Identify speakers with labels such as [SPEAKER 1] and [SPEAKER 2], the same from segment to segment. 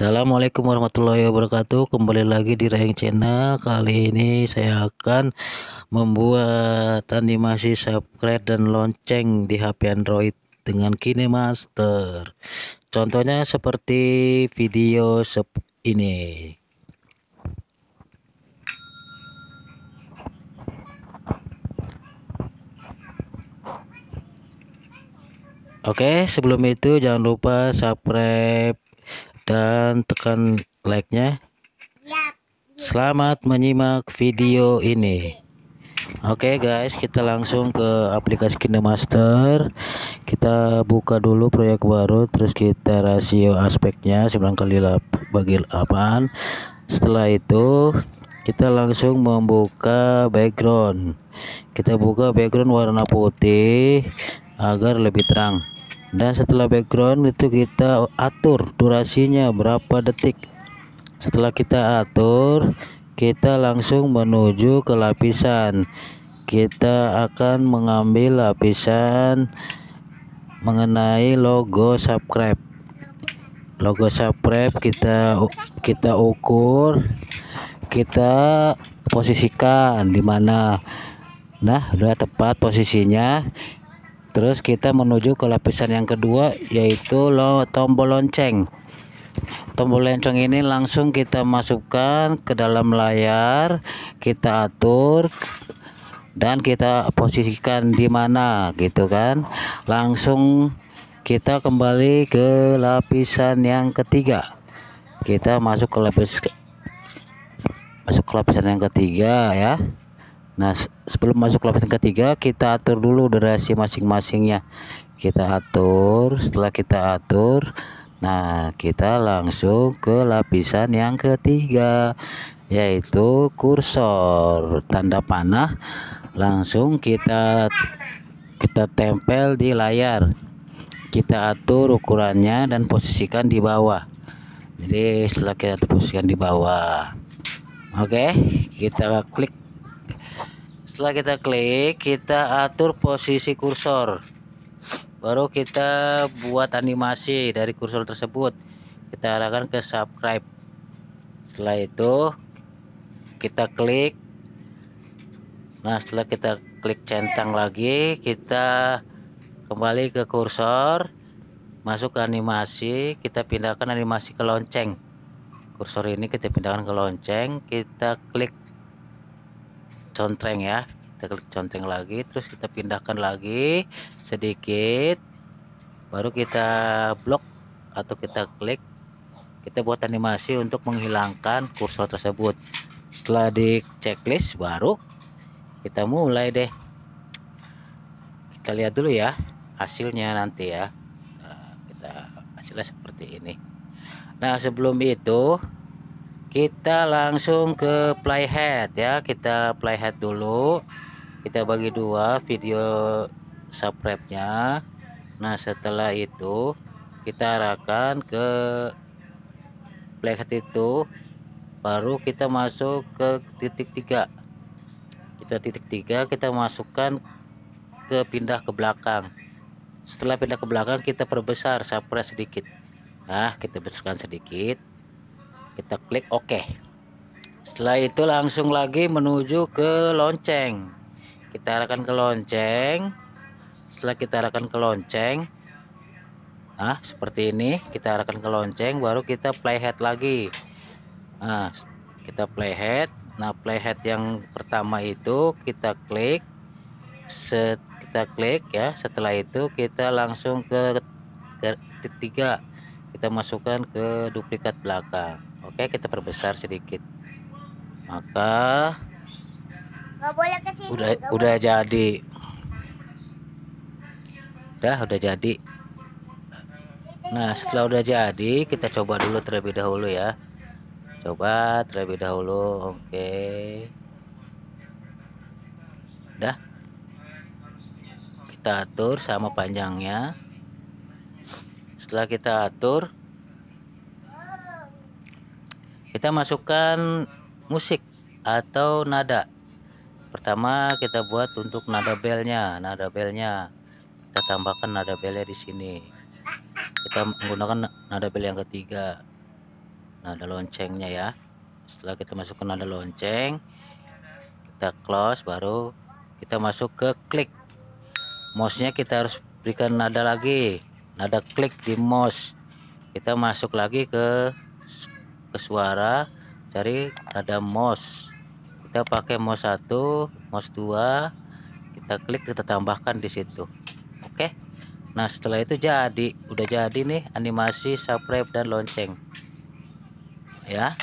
[SPEAKER 1] Assalamualaikum warahmatullahi wabarakatuh kembali lagi di Rayang Channel kali ini saya akan membuat animasi subscribe dan lonceng di HP Android dengan KineMaster contohnya seperti video ini Oke, sebelum itu jangan lupa subscribe dan tekan like-nya. Selamat menyimak video ini. Oke okay guys, kita langsung ke aplikasi KineMaster. Kita buka dulu proyek baru, terus kita rasio aspeknya 9 kali lap, bagi 8. Setelah itu kita langsung membuka background. Kita buka background warna putih agar lebih terang dan setelah background itu kita atur durasinya berapa detik setelah kita atur kita langsung menuju ke lapisan kita akan mengambil lapisan mengenai logo subscribe logo subscribe kita kita ukur kita posisikan di mana nah udah tepat posisinya terus kita menuju ke lapisan yang kedua yaitu lo tombol lonceng tombol lonceng ini langsung kita masukkan ke dalam layar kita atur dan kita posisikan di mana gitu kan langsung kita kembali ke lapisan yang ketiga kita masuk ke lapis masuk ke lapisan yang ketiga ya Nah, sebelum masuk lapisan ketiga, kita atur dulu durasi masing-masingnya. Kita atur, setelah kita atur, nah kita langsung ke lapisan yang ketiga, yaitu kursor tanda panah. Langsung kita kita tempel di layar. Kita atur ukurannya dan posisikan di bawah. Jadi setelah kita posisikan di bawah, oke, okay, kita klik setelah kita klik kita atur posisi kursor baru kita buat animasi dari kursor tersebut kita arahkan ke subscribe setelah itu kita klik nah setelah kita klik centang lagi kita kembali ke kursor masuk ke animasi kita pindahkan animasi ke lonceng kursor ini kita pindahkan ke lonceng kita klik contreng ya kita klik contreng lagi terus kita pindahkan lagi sedikit baru kita blok atau kita klik kita buat animasi untuk menghilangkan kursor tersebut setelah di checklist baru kita mulai deh kita lihat dulu ya hasilnya nanti ya nah, kita hasilnya seperti ini nah sebelum itu kita langsung ke playhead ya kita playhead dulu kita bagi dua video subscribe-nya nah setelah itu kita arahkan ke playhead itu baru kita masuk ke titik tiga kita titik tiga kita masukkan ke pindah ke belakang setelah pindah ke belakang kita perbesar subscribe sedikit nah kita besarkan sedikit kita klik OK setelah itu langsung lagi menuju ke lonceng kita arahkan ke lonceng setelah kita arahkan ke lonceng nah seperti ini kita arahkan ke lonceng baru kita playhead lagi nah kita playhead nah playhead yang pertama itu kita klik set kita klik ya setelah itu kita langsung ke ketiga kita masukkan ke duplikat belakang Oke, kita perbesar sedikit. Maka Gak boleh sini. udah gak udah boleh. jadi. Udah, udah jadi. Nah, setelah udah jadi, kita coba dulu terlebih dahulu ya. Coba terlebih dahulu. Oke. Udah. Kita atur sama panjangnya. Setelah kita atur, kita masukkan musik atau nada pertama kita buat untuk nada belnya nada belnya kita tambahkan nada belnya di sini kita menggunakan nada bel yang ketiga nada loncengnya ya setelah kita masukkan nada lonceng kita close baru kita masuk ke klik mouse nya kita harus berikan nada lagi nada klik di mouse kita masuk lagi ke ke suara cari ada mouse kita pakai mouse 1 mouse 2 kita klik kita tambahkan di situ oke nah setelah itu jadi udah jadi nih animasi subscribe dan lonceng ya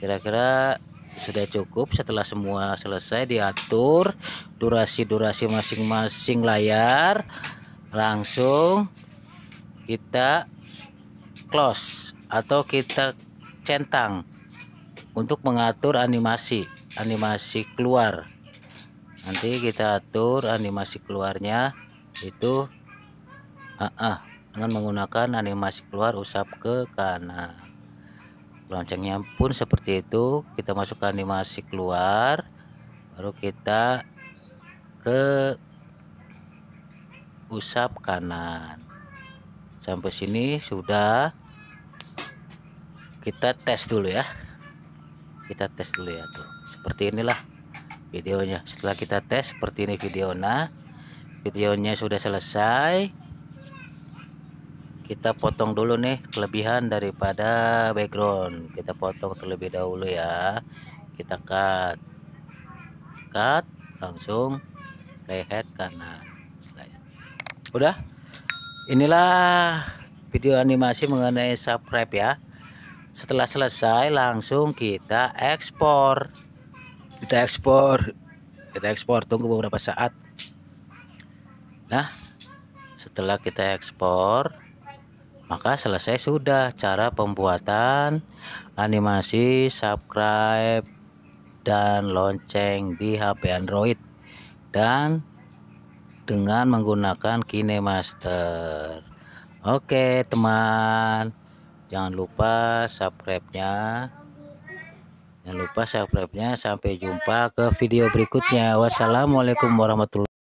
[SPEAKER 1] kira-kira sudah cukup setelah semua selesai diatur durasi-durasi masing-masing layar langsung kita close atau kita centang untuk mengatur animasi animasi keluar nanti kita atur animasi keluarnya itu ah, ah, dengan menggunakan animasi keluar usap ke kanan loncengnya pun seperti itu kita masuk ke animasi keluar baru kita ke usap kanan sampai sini sudah kita tes dulu ya kita tes dulu ya tuh seperti inilah videonya setelah kita tes seperti ini videonya videonya sudah selesai kita potong dulu nih kelebihan daripada background kita potong terlebih dahulu ya kita cut cut langsung leher karena udah inilah video animasi mengenai subscribe ya setelah selesai langsung kita ekspor kita ekspor kita ekspor tunggu beberapa saat nah setelah kita ekspor maka selesai sudah cara pembuatan animasi subscribe dan lonceng di HP Android dan dengan menggunakan KineMaster. Oke, teman jangan lupa subscribe-nya jangan lupa subscribe-nya sampai jumpa ke video berikutnya wassalamualaikum warahmatullahi